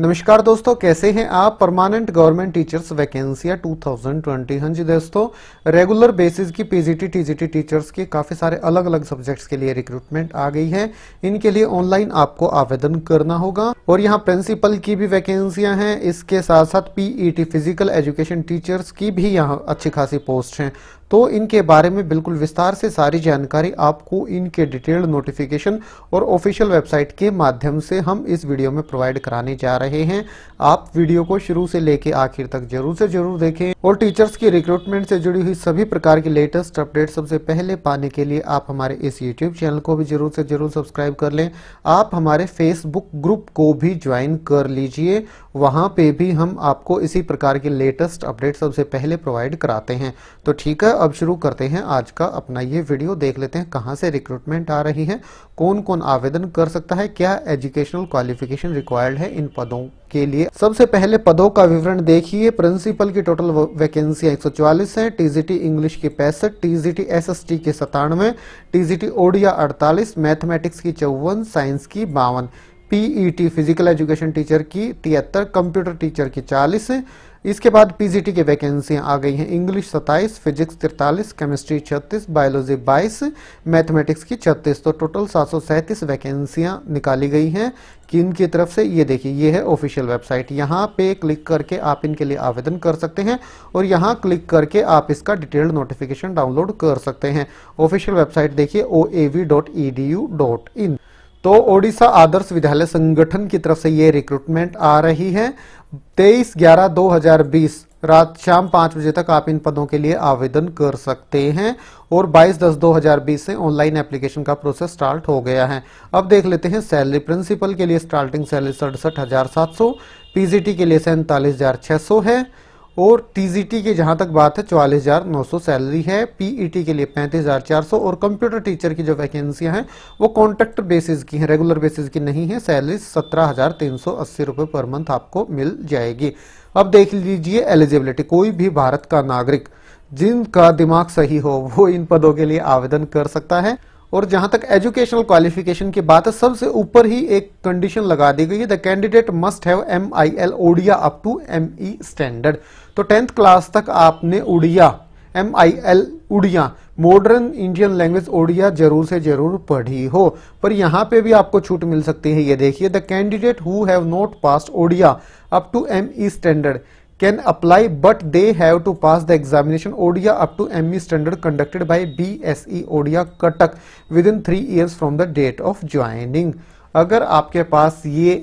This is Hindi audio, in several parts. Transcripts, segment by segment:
नमस्कार दोस्तों कैसे हैं आप परमानेंट गवर्नमेंट टीचर्स वैकेंसियां 2020 हाँ जी दोस्तों रेगुलर बेसिस की पीजीटी टीजीटी टीचर्स के काफ़ी सारे अलग अलग सब्जेक्ट्स के लिए रिक्रूटमेंट आ गई है इनके लिए ऑनलाइन आपको आवेदन करना होगा और यहाँ प्रिंसिपल की भी वैकेंसियां हैं इसके साथ साथ पीईटी फिजिकल एजुकेशन टीचर्स की भी यहाँ अच्छी खासी पोस्ट है तो इनके बारे में बिल्कुल विस्तार से सारी जानकारी आपको इनके डिटेल्ड नोटिफिकेशन और ऑफिशियल वेबसाइट के माध्यम से हम इस वीडियो में प्रोवाइड कराने जा रहे हैं आप वीडियो को शुरू से लेके आखिर तक जरूर से जरूर देखें और टीचर्स की रिक्रूटमेंट से जुड़ी हुई सभी प्रकार की लेटेस्ट अपडेट सबसे पहले पाने के लिए आप हमारे इस यूट्यूब चैनल को भी जरूर से जरूर सब्सक्राइब कर लें आप हमारे फेसबुक ग्रुप को भी ज्वाइन कर लीजिए वहां पे भी हम आपको इसी प्रकार के लेटेस्ट अपडेट सबसे पहले प्रोवाइड कराते हैं तो ठीक है अब शुरू करते हैं आज का अपना ये वीडियो देख लेते हैं कहाँ से रिक्रूटमेंट आ रही है कौन कौन आवेदन कर सकता है क्या एजुकेशनल क्वालिफिकेशन रिक्वायर्ड है इन पदों के लिए सबसे पहले पदों का विवरण देखिए प्रिंसिपल की टोटल वैकेंसी 144 है टीजीटी इंग्लिश की पैंसठ टीजीटी एसएसटी के सतानवे टीजीटी ओडिया 48 मैथमेटिक्स की चौवन साइंस की बावन पीईटी फिजिकल एजुकेशन टीचर की तिहत्तर कंप्यूटर टीचर की चालीस इसके बाद पीजीटी की वैकेंसियां आ गई हैं English 27, physics 43, chemistry 36, biology 22, mathematics की 36 तो टोटल सात वैकेंसियां निकाली गई हैं किन की तरफ से ये देखिए ये है ऑफिशियल वेबसाइट यहाँ पे क्लिक करके आप इनके लिए आवेदन कर सकते हैं और यहाँ क्लिक करके आप इसका डिटेल्ड नोटिफिकेशन डाउनलोड कर सकते हैं ऑफिशियल वेबसाइट देखिए O A V dot E D U dot in तो ओडिशा आदर्श विद्यालय संगठन की तरफ से ये रिक्रूटमेंट आ रही है 23 ग्यारह 2020 रात शाम पाँच बजे तक आप इन पदों के लिए आवेदन कर सकते हैं और 22 दस 2020 से ऑनलाइन एप्लीकेशन का प्रोसेस स्टार्ट हो गया है अब देख लेते हैं सैलरी प्रिंसिपल के लिए स्टार्टिंग सैलरी सड़सठ हज़ार सात सौ पीजीटी के लिए सैंतालीस हज़ार छः सौ है और टीजीटी की जहां तक बात है चौवालीस हज़ार नौ सौ सैलरी है पीईटी e के लिए पैंतीस हज़ार चार सौ और कंप्यूटर टीचर की जो वैकेंसियां हैं वो कॉन्ट्रैक्ट बेसिस की हैं रेगुलर बेसिस की नहीं है सैलरी सत्रह हज़ार तीन सौ अस्सी रुपए पर मंथ आपको मिल जाएगी अब देख लीजिए एलिजिबिलिटी कोई भी भारत का नागरिक जिनका दिमाग सही हो वो इन पदों के लिए आवेदन कर सकता है और जहां तक एजुकेशनल क्वालिफिकेशन की बात है सबसे ऊपर ही एक कंडीशन लगा दी गई है the candidate must have M I L Odia up to M E standard तो टेंथ क्लास तक आपने Odia M I L Odia modern Indian language Odia जरूर से जरूर पढ़ी हो पर यहाँ पे भी आपको छूट मिल सकती है ये देखिए the candidate who have not pass Odia up to M E standard can apply but they have to pass the examination Odia up to M E standard conducted by B S E Odia Cuttack within three years from the date of joining अगर आपके पास ये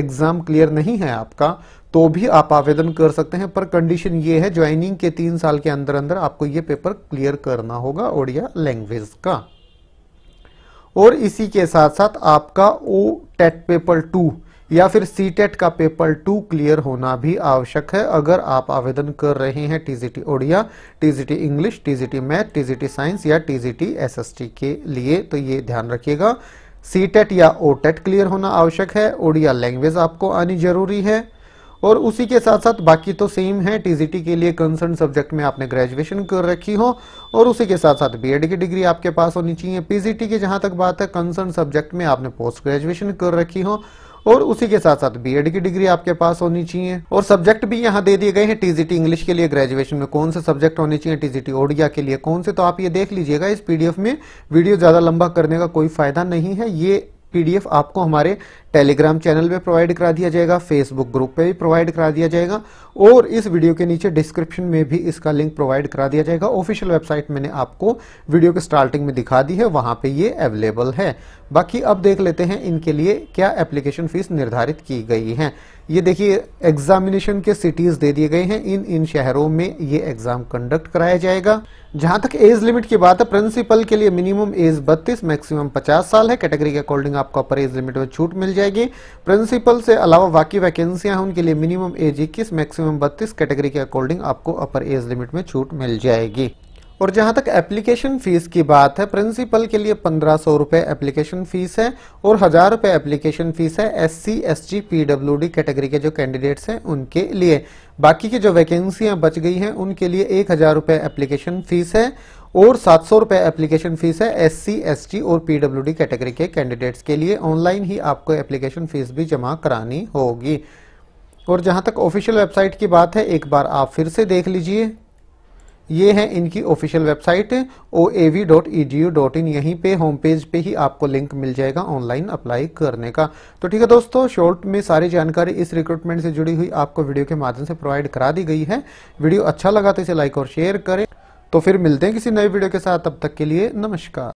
एग्जाम क्लियर नहीं है आपका तो भी आप आवेदन कर सकते हैं पर कंडीशन ये है ज्वाइनिंग के तीन साल के अंदर अंदर आपको ये पेपर क्लियर करना होगा ओडिया लैंग्वेज का और इसी के साथ साथ आपका ओ टेट पेपर टू या फिर सी e का पेपर टू क्लियर होना भी आवश्यक है अगर आप आवेदन कर रहे हैं TGT Odia TGT English TGT math TGT science या टीजीटी एसएसटी के लिए तो ये ध्यान रखिएगा सी e या ओ e क्लियर होना आवश्यक है ओडिया लैंग्वेज आपको आनी जरूरी है और उसी के साथ साथ बाकी तो सेम है टीजीटी के लिए कंसर्न सब्जेक्ट में आपने ग्रेजुएशन कर रखी हो और उसी के साथ साथ बीएड की डिग्री आपके पास होनी चाहिए पीजीटी की जहां तक बात है कंसर्न सब्जेक्ट में आपने पोस्ट ग्रेजुएशन कर रखी हो और उसी के साथ साथ बीएड की डिग्री आपके पास होनी चाहिए और सब्जेक्ट भी यहाँ दे दिए गए हैं टीजीटी इंग्लिश के लिए ग्रेजुएशन में कौन से सब्जेक्ट होने चाहिए टीजीटी ओडिया के लिए कौन से तो आप ये देख लीजिएगा इस पीडीएफ में वीडियो ज्यादा लंबा करने का कोई फायदा नहीं है ये पीडीएफ आपको हमारे टेलीग्राम चैनल पे प्रोवाइड करा दिया जाएगा फेसबुक ग्रुप पे भी प्रोवाइड करा दिया जाएगा और इस वीडियो के नीचे डिस्क्रिप्शन में भी इसका लिंक प्रोवाइड करा दिया जाएगा ऑफिशियल वेबसाइट मैंने आपको वीडियो के स्टार्टिंग में दिखा दी है वहां पे ये अवेलेबल है बाकी अब देख लेते हैं इनके लिए क्या एप्लीकेशन फीस निर्धारित की गई है ये देखिए एग्जामिनेशन के सिटीज़ दे दिए गए हैं इन इन शहरों में ये एग्ज़ाम कंडक्ट कराया जाएगा जहां तक एज लिमिट की बात है प्रिंसिपल के लिए मिनिमम एज बत्तीस मैक्सिमम पचास साल है कैटेगरी के अकॉर्डिंग आपको अपर एज लिमिट में छूट मिल जाएगी जाएगी प्रिंसिपल से अलावा बाकी वैकेंसियां हैं उनके लिए मिनिमम एज इक्कीस मैक्सिमम बत्तीस कैटेगरी के अकॉर्डिंग आपको अपर एज लिमिट में छूट मिल जाएगी और जहां तक एप्लीकेशन फीस की बात है प्रिंसिपल के लिए पंद्रह सौ रुपये एप्लीकेशन फीस है और हज़ार रुपये एप्लीकेशन फीस है S C S G P W D category के जो कैंडिडेट्स हैं उनके लिए बाकी की जो वैकेंसियां बच गई हैं उनके लिए एक हज़ार रुपये एप्लीकेशन फीस है और सात सौ रुपये एप्लीकेशन फ़ीस है एस सी एस टी और पीडब्ल्यू डी कैटेगरी के कैंडिडेट्स के लिए ऑनलाइन ही आपको एप्लीकेशन फ़ीस भी जमा करानी होगी और जहां तक ऑफिशियल वेबसाइट की बात है एक बार आप फिर से देख लीजिए ये है इनकी official website O A V dot E U dot in यहीं पे होम पेज पे ही आपको लिंक मिल जाएगा ऑनलाइन अप्लाई करने का तो ठीक है दोस्तों शॉर्ट में सारी जानकारी इस रिक्रूटमेंट से जुड़ी हुई आपको वीडियो के माध्यम से प्रोवाइड करा दी गई है वीडियो अच्छा लगा तो इसे लाइक और शेयर करें तो फिर मिलते हैं किसी नए वीडियो के साथ तब तक के लिए नमस्कार